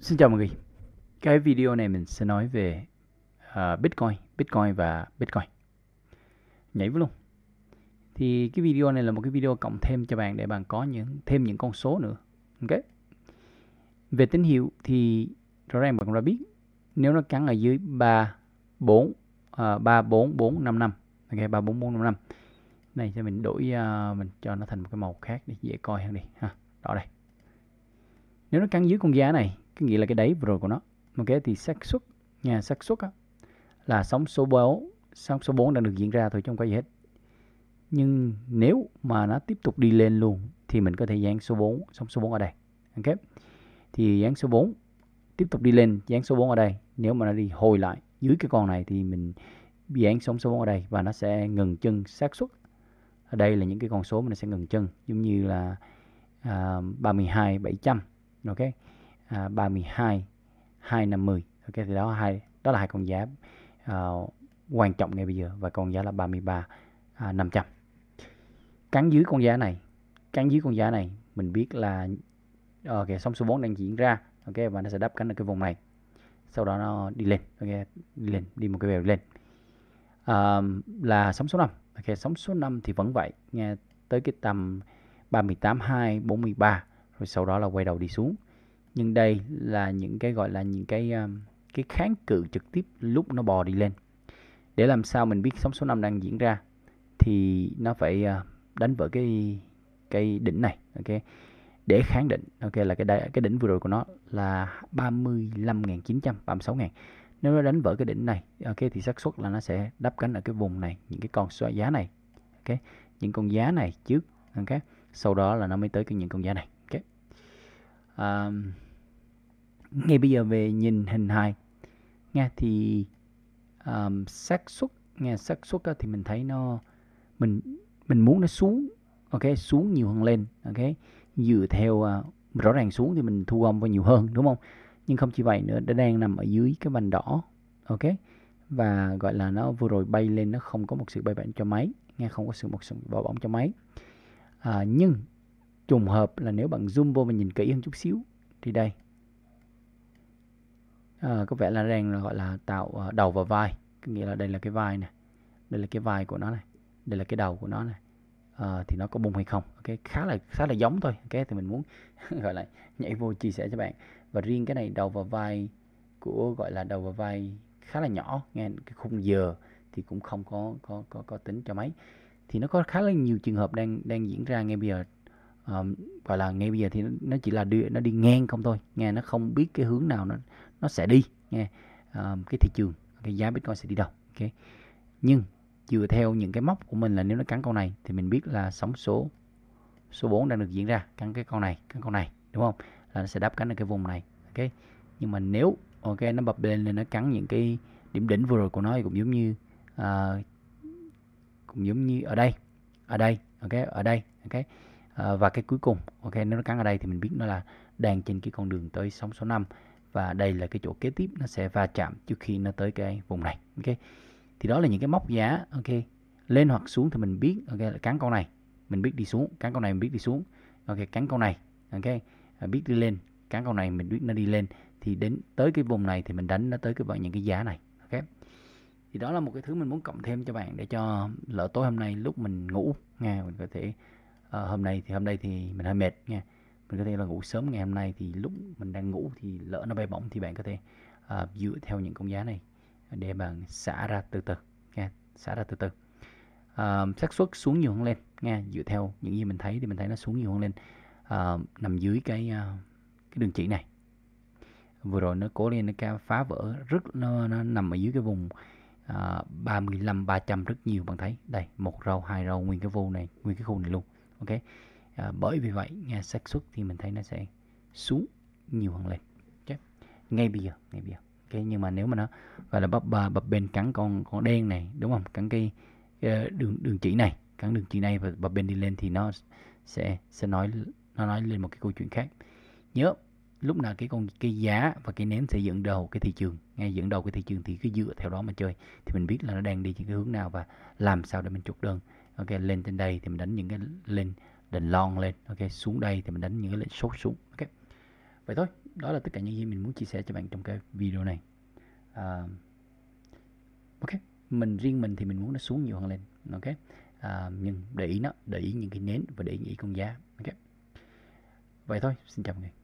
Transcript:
Xin chào mọi người. Cái video này mình sẽ nói về uh, Bitcoin, Bitcoin và Bitcoin. Nhảy vô luôn. Thì cái video này là một cái video cộng thêm cho bạn để bạn có những thêm những con số nữa. Ok. Về tín hiệu thì rõ ràng bạn đã biết nếu nó cắn ở dưới 3 4 uh, 3 4 4 5 5. Ok 3 4 4 5 5. Này cho mình đổi uh, mình cho nó thành một cái màu khác để dễ coi hơn đi ha. Đó đây nếu nó cắn dưới con giá này nghĩa là cái đáy vừa rồi của nó ok thì xác suất nha xác suất là sóng số 4 sóng số 4 đang được diễn ra thôi chứ không có gì hết nhưng nếu mà nó tiếp tục đi lên luôn thì mình có thể dán số 4 sóng số 4 ở đây ok thì dán số 4 tiếp tục đi lên dán số 4 ở đây nếu mà nó đi hồi lại dưới cái con này thì mình dán sóng số 4 ở đây và nó sẽ ngừng chân xác suất ở đây là những cái con số mà nó sẽ ngừng chân giống như là uh, 32 700 ok à, 32 250 ok thì đó hai đó là hai con giá à, quan trọng ngay bây giờ và con giá là 33 à, 500 cắn dưới con giá này cắn dưới con giá này mình biết là ờ, ok sóng số 4 đang diễn ra ok và nó sẽ đáp cánh ở cái vùng này sau đó nó đi lên ok đi lên đi một cái bèo lên à, là sóng số 5 ok sóng số 5 thì vẫn vậy nghe tới cái tầm 382 43 rồi sau đó là quay đầu đi xuống nhưng đây là những cái gọi là những cái um, cái kháng cự trực tiếp lúc nó bò đi lên để làm sao mình biết sóng số 5 đang diễn ra thì nó phải uh, đánh vỡ cái cái đỉnh này ok để kháng định ok là cái đáy, cái đỉnh vừa rồi của nó là 35.900 36.000 nếu nó đánh vỡ cái đỉnh này ok thì xác suất là nó sẽ đắp cánh ở cái vùng này những cái con số giá này ok những con giá này trước ok sau đó là nó mới tới cái những con giá này à, ngay bây giờ về nhìn hình hài nghe thì um, xác suất nghe xác suất thì mình thấy nó mình mình muốn nó xuống ok xuống nhiều hơn lên ok dựa theo uh, rõ ràng xuống thì mình thu gom vào nhiều hơn đúng không nhưng không chỉ vậy nữa nó đang nằm ở dưới cái vành đỏ ok và gọi là nó vừa rồi bay lên nó không có một sự bay bổng cho máy nghe không có sự một sự bỏ bỏng cho máy à, nhưng trùng hợp là nếu bạn zoom vô và nhìn kỹ hơn chút xíu thì đây à, có vẻ là đang gọi là tạo ờ, đầu và vai có nghĩa là đây là cái vai này đây là cái vai của nó này đây là cái đầu của nó này à, thì nó có bung hay không ok khá là khá là giống thôi cái thì mình muốn gọi là nhảy vô chia sẻ cho bạn và riêng cái này đầu và vai của gọi là đầu và vai khá là nhỏ nghe cái khung giờ thì cũng không có có có có tính cho máy thì nó có khá là nhiều trường hợp đang đang diễn ra ngay bây giờ gọi là ngay bây giờ thì nó chỉ là đi, nó đi ngang không thôi nghe nó không biết cái hướng nào nó nó sẽ đi nghe um, cái thị trường cái giá bitcoin sẽ đi đâu ok nhưng dựa theo những cái mốc của mình là nếu nó cắn con này thì mình biết là sóng số số 4 đang được diễn ra cắn cái con này cắn con này đúng không là nó sẽ đáp cánh ở cái vùng này ok nhưng mà nếu ok nó bập lên lên nó cắn những cái điểm đỉnh vừa rồi của nó thì cũng giống như uh, cũng giống như ở đây ở đây ok ở đây ok Ờ, và cái cuối cùng ok nếu nó cắn ở đây thì mình biết nó là đang trên cái con đường tới sóng số 5 và đây là cái chỗ kế tiếp nó sẽ va chạm trước khi nó tới cái vùng này ok thì đó là những cái móc giá ok lên hoặc xuống thì mình biết ok là cắn con này mình biết đi xuống cắn con này mình biết đi xuống ok cắn con này ok ờ, biết đi lên cắn con này mình biết nó đi lên thì đến tới cái vùng này thì mình đánh nó tới cái bạn những cái giá này ok thì đó là một cái thứ mình muốn cộng thêm cho bạn để cho lỡ tối hôm nay lúc mình ngủ nghe mình có thể à, hôm nay thì hôm nay thì mình hơi mệt nha mình có thể là ngủ sớm ngày hôm nay thì lúc mình đang ngủ thì lỡ nó bay bổng thì bạn có thể à, dựa theo những công giá này để bạn xả ra từ từ nha xả ra từ từ à, xác suất xuống nhiều hơn lên nha dựa theo những gì mình thấy thì mình thấy nó xuống nhiều hơn lên à, nằm dưới cái cái đường chỉ này vừa rồi nó cố lên nó phá vỡ rất nó, nó nằm ở dưới cái vùng ba mươi lăm ba trăm rất nhiều bạn thấy đây một rau hai rau nguyên cái vô này nguyên cái khu này luôn ok à, bởi vì vậy à, xác suất thì mình thấy nó sẽ xuống nhiều hơn lên okay. ngay bây giờ ngay bây giờ ok nhưng mà nếu mà nó gọi là bập bà bắp bên cắn con con đen này đúng không cắn cái, cái ờ, đường đường chỉ này cắn đường chỉ này và bập bên đi lên thì nó sẽ sẽ nói nó nói lên một cái câu chuyện khác nhớ lúc nào cái con cái giá và cái nến sẽ dẫn đầu cái thị trường ngay dẫn đầu cái thị trường thì cứ dựa theo đó mà chơi thì mình biết là nó đang đi trên cái hướng nào và làm sao để mình chốt đơn ok lên trên đây thì mình đánh những cái lên đền lon lên ok xuống đây thì mình đánh những cái lệnh sốt xuống ok vậy thôi đó là tất cả những gì mình muốn chia sẻ cho bạn trong cái video này à, ok mình riêng mình thì mình muốn nó xuống nhiều hơn lên ok à, nhưng để ý nó để ý những cái nến và để ý con giá ok vậy thôi xin chào mọi người